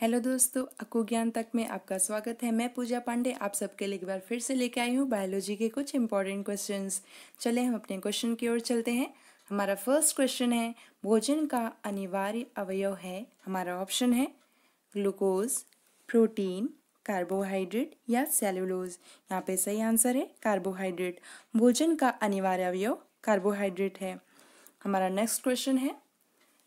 hello दोस्तों अकू ज्ञान तक में आपका स्वागत है मैं पूजा पांडे आप सबके लिए एक बार फिर से लेके आई हूँ बायोलॉजी के कुछ इंपॉर्टेंट क्वेश्चंस चले हम अपने क्वेश्चन की ओर चलते हैं हमारा फर्स्ट क्वेश्चन है भोजन का अनिवार्य अवयव है हमारा ऑप्शन है ग्लूकोज प्रोटीन कार्बोहाइड्रेट या सेलुलोज यहाँ पे सही आंसर है कार्बोहाइड्रेट भोजन का अनिवार्य अवयव कार्बोहाइड्रेट है हमारा नेक्स्ट क्वेश्चन है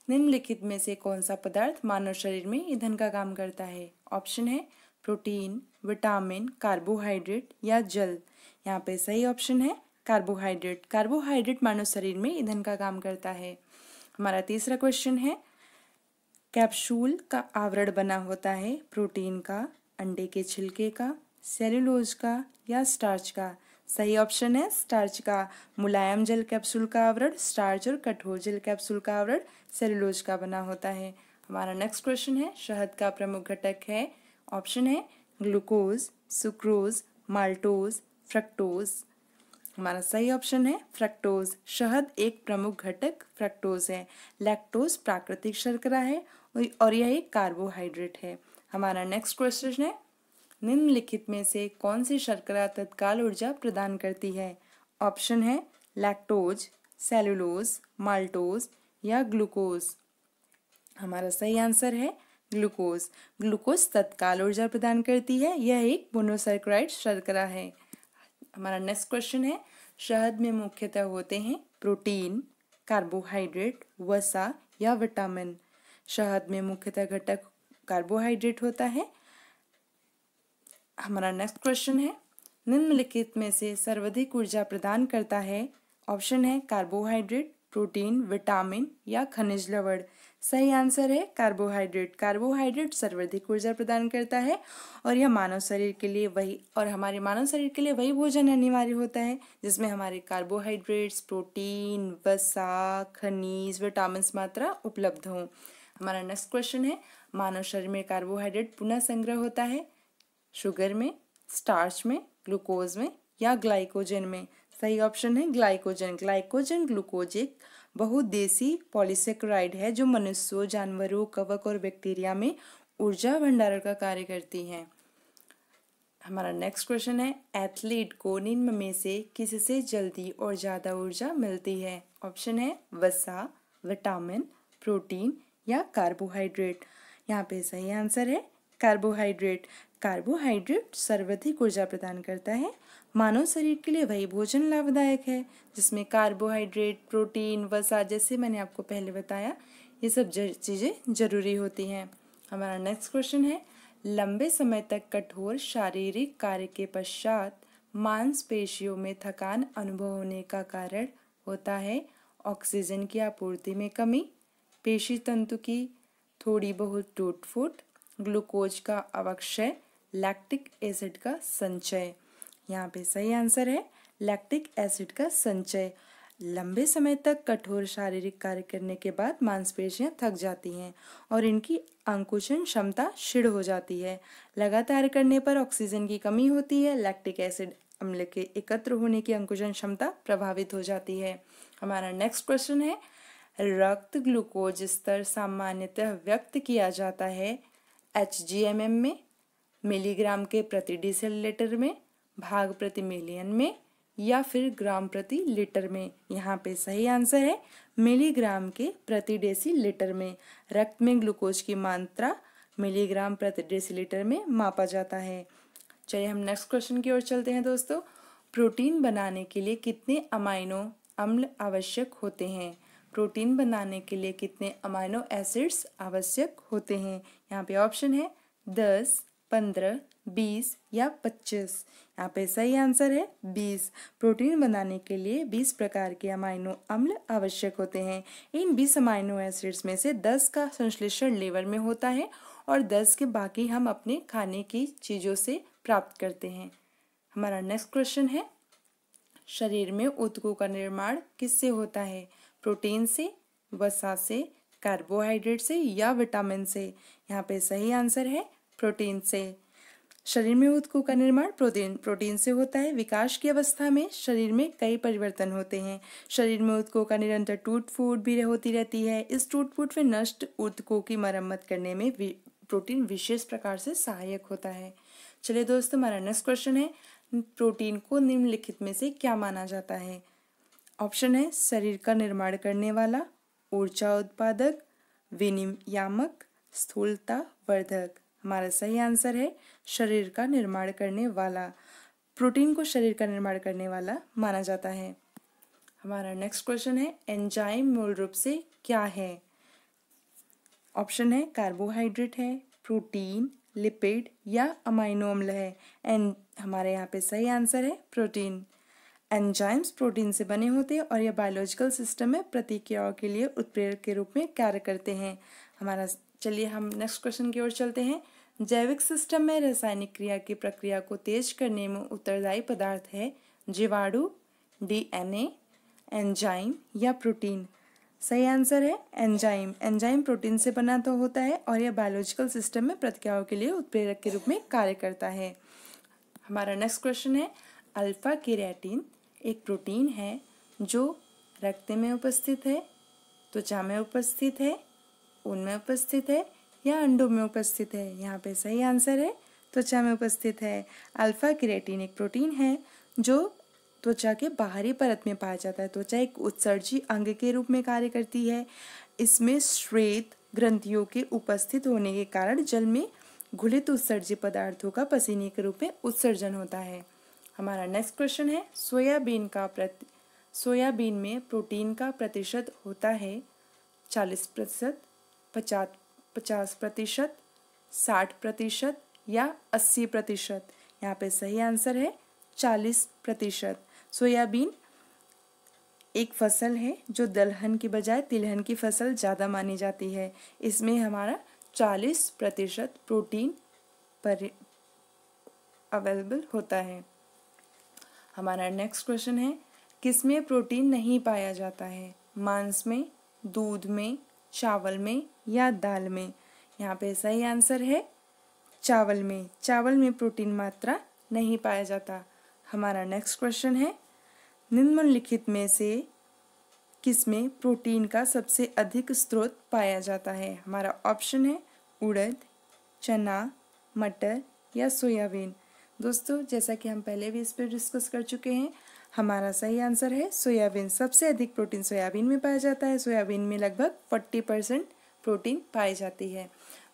निम्नलिखित में से कौन सा पदार्थ मानव शरीर में ईंधन का काम करता है ऑप्शन है प्रोटीन विटामिन कार्बोहाइड्रेट या जल यहाँ पे सही ऑप्शन है कार्बोहाइड्रेट कार्बोहाइड्रेट मानव शरीर में ईंधन का काम करता है हमारा तीसरा क्वेश्चन है कैप्सूल का आवरण बना होता है प्रोटीन का अंडे के छिलके का सेल्यूलोज का या स्टार्च का सही ऑप्शन है स्टार्च का मुलायम जल कैप्सूल का आवरण स्टार्च और कठोर जल कैप्सूल का आवरण सेलुलोज का बना होता है हमारा नेक्स्ट क्वेश्चन है शहद का प्रमुख घटक है ऑप्शन है ग्लूकोज सुक्रोज माल्टोज फ्रक्टोज हमारा सही ऑप्शन है फ्रक्टोज शहद एक प्रमुख घटक फ्रक्टोज है लैक्टोज प्राकृतिक शर्करा है और यह एक कार्बोहाइड्रेट है हमारा नेक्स्ट क्वेश्चन है निम्नलिखित में से कौन सी शर्करा तत्काल ऊर्जा प्रदान करती है ऑप्शन है लैक्टोज सेलुलोज माल्टोज या ग्लूकोज हमारा सही आंसर है ग्लूकोज ग्लूकोज तत्काल ऊर्जा प्रदान करती है यह एक मोनोसाइक्राइड शर्करा है हमारा नेक्स्ट क्वेश्चन है शहद में मुख्यतः होते हैं प्रोटीन कार्बोहाइड्रेट वसा या विटामिन शहद में मुख्यतः घटक कार्बोहाइड्रेट होता है हमारा नेक्स्ट क्वेश्चन है निम्नलिखित में से सर्वाधिक ऊर्जा प्रदान करता है ऑप्शन है कार्बोहाइड्रेट प्रोटीन विटामिन या खनिज लवण सही आंसर है कार्बोहाइड्रेट कार्बोहाइड्रेट सर्वाधिक ऊर्जा प्रदान करता है और यह मानव शरीर के लिए वही और हमारे मानव शरीर के लिए वही भोजन अनिवार्य होता है जिसमें हमारे कार्बोहाइड्रेट्स प्रोटीन वसा खनिज विटामिन मात्रा उपलब्ध हों हमारा नेक्स्ट क्वेश्चन है मानव शरीर में कार्बोहाइड्रेट पुनः संग्रह होता है शुगर में स्टार्च में ग्लूकोज में या ग्लाइकोजन में सही ऑप्शन है ग्लाइकोजन ग्लाइकोजन ग्लूकोज एक देसी पॉलीसेक्राइड है जो मनुष्यों जानवरों कवक और बैक्टीरिया में ऊर्जा भंडारण का कार्य करती है हमारा नेक्स्ट क्वेश्चन है एथलीट को निम्न में से किससे जल्दी और ज़्यादा ऊर्जा मिलती है ऑप्शन है वसा विटामिन प्रोटीन या कार्बोहाइड्रेट यहाँ पे सही आंसर है कार्बोहाइड्रेट कार्बोहाइड्रेट सर्वाधिक ऊर्जा प्रदान करता है मानव शरीर के लिए वही भोजन लाभदायक है जिसमें कार्बोहाइड्रेट प्रोटीन वसा जैसे मैंने आपको पहले बताया ये सब चीज़ें जरूरी होती हैं हमारा नेक्स्ट क्वेश्चन है लंबे समय तक कठोर शारीरिक कार्य के पश्चात मांसपेशियों में थकान अनुभव होने का कारण होता है ऑक्सीजन की आपूर्ति में कमी पेशी तंतु की थोड़ी बहुत टूट फूट ग्लूकोज का अवक्षय लैक्टिक एसिड का संचय यहाँ पे सही आंसर है लैक्टिक एसिड का संचय लंबे समय तक कठोर शारीरिक कार्य करने के बाद मांसपेशियां थक जाती हैं और इनकी अंकुशन क्षमता शिड हो जाती है लगातार करने पर ऑक्सीजन की कमी होती है लैक्टिक एसिड अम्ल के एकत्र होने की अंकुशन क्षमता प्रभावित हो जाती है हमारा नेक्स्ट क्वेश्चन है रक्त ग्लूकोज स्तर सामान्यतः व्यक्त किया जाता है एच में मिलीग्राम के प्रति डिसलीटर में भाग प्रति मिलियन में या फिर ग्राम प्रति लीटर में यहाँ पे सही आंसर है मिलीग्राम के प्रति डेसी लीटर में रक्त में ग्लूकोज की मात्रा मिलीग्राम प्रति डेसी लीटर में मापा जाता है चलिए हम नेक्स्ट क्वेश्चन की ओर चलते हैं दोस्तों प्रोटीन बनाने के लिए कितने अमाइनो अम्ल आवश्यक होते हैं प्रोटीन बनाने के लिए कितने अमाइनो एसिड्स आवश्यक होते हैं यहाँ पे ऑप्शन है दस पंद्रह बीस या पच्चीस यहाँ पे सही आंसर है बीस प्रोटीन बनाने के लिए बीस प्रकार के अमाइनो अम्ल आवश्यक होते हैं इन बीस अमाइनो एसिड्स में से दस का संश्लेषण लेवर में होता है और दस के बाकी हम अपने खाने की चीज़ों से प्राप्त करते हैं हमारा नेक्स्ट क्वेश्चन है शरीर में उत्कों का निर्माण किससे होता है प्रोटीन से वसा से कार्बोहाइड्रेट से या विटामिन से यहाँ पे सही आंसर है प्रोटीन से शरीर में ऊतकों का निर्माण प्रोटीन प्रोटीन से होता है विकास की अवस्था में शरीर में कई परिवर्तन होते हैं शरीर में ऊतकों का निरंतर टूट फूट भी होती रहती है इस टूट फूट में नष्ट ऊतकों की मरम्मत करने में प्रोटीन विशेष प्रकार से सहायक होता है चलिए दोस्तों हमारा नेक्स्ट क्वेश्चन है प्रोटीन को निम्नलिखित में से क्या माना जाता है ऑप्शन है शरीर का निर्माण करने वाला ऊर्जा उत्पादक विनियामक स्थूलता वर्धक हमारा सही आंसर है शरीर का निर्माण करने वाला प्रोटीन को शरीर का निर्माण करने वाला माना जाता है हमारा नेक्स्ट क्वेश्चन है एंजाइम मूल रूप से क्या है ऑप्शन है कार्बोहाइड्रेट है प्रोटीन लिपिड या अमाइनो अम्ल है एंड हमारे यहाँ पे सही आंसर है प्रोटीन एंजाइम्स प्रोटीन से बने होते हैं और यह बायोलॉजिकल सिस्टम में प्रतिक्रियाओं के लिए उत्प्रेरक के रूप में कार्य करते हैं हमारा चलिए हम नेक्स्ट क्वेश्चन की ओर चलते हैं जैविक सिस्टम में रासायनिक क्रिया की प्रक्रिया को तेज करने में उत्तरदायी पदार्थ है जीवाणु डीएनए एंजाइम या प्रोटीन सही आंसर है एंजाइम एंजाइम प्रोटीन से बना तो होता है और यह बायोलॉजिकल सिस्टम में प्रतिक्रियाओं के लिए उत्प्रेरक के रूप में कार्य करता है हमारा नेक्स्ट क्वेश्चन है अल्फा केरेटीन एक प्रोटीन है जो रक्त में उपस्थित है त्वचा में उपस्थित है कोन में उपस्थित है या अंडों में उपस्थित है यहाँ पे सही आंसर है त्वचा में उपस्थित है अल्फा क्रिएटिन एक प्रोटीन है जो त्वचा के बाहरी परत में पाया जाता है त्वचा एक उत्सर्जी अंग के रूप में कार्य करती है इसमें श्वेत ग्रंथियों के उपस्थित होने के कारण जल में घुलित उत्सर्जी पदार्थों का पसीने के रूप में उत्सर्जन होता है हमारा नेक्स्ट क्वेश्चन है सोयाबीन का प्रति सोयाबीन में प्रोटीन का प्रतिशत होता है चालीस प्रतिशत पचास पचास प्रतिशत साठ प्रतिशत या अस्सी प्रतिशत यहाँ पे सही आंसर है चालीस प्रतिशत सोयाबीन एक फसल है जो दलहन की बजाय तिलहन की फसल ज़्यादा मानी जाती है इसमें हमारा चालीस प्रतिशत प्रोटीन पर अवेलेबल होता है हमारा नेक्स्ट क्वेश्चन है किस में प्रोटीन नहीं पाया जाता है मांस में दूध में चावल में या दाल में यहाँ पे सही आंसर है चावल में चावल में प्रोटीन मात्रा नहीं पाया जाता हमारा नेक्स्ट क्वेश्चन है निम्नलिखित में से किस में प्रोटीन का सबसे अधिक स्रोत पाया जाता है हमारा ऑप्शन है उड़द चना मटर या सोयाबीन दोस्तों जैसा कि हम पहले भी इस पर डिस्कस कर चुके हैं हमारा सही आंसर है सोयाबीन सबसे अधिक प्रोटीन सोयाबीन में पाया जाता है सोयाबीन में लगभग फोर्टी परसेंट प्रोटीन पाई जाती है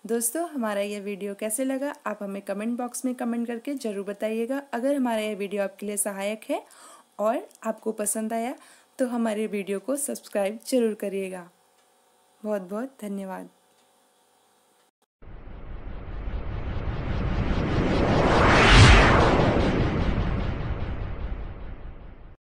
दोस्तों हमारा यह वीडियो कैसे लगा आप हमें कमेंट बॉक्स में कमेंट करके ज़रूर बताइएगा अगर हमारा यह वीडियो आपके लिए सहायक है और आपको पसंद आया तो हमारे वीडियो को सब्सक्राइब जरूर करिएगा बहुत बहुत धन्यवाद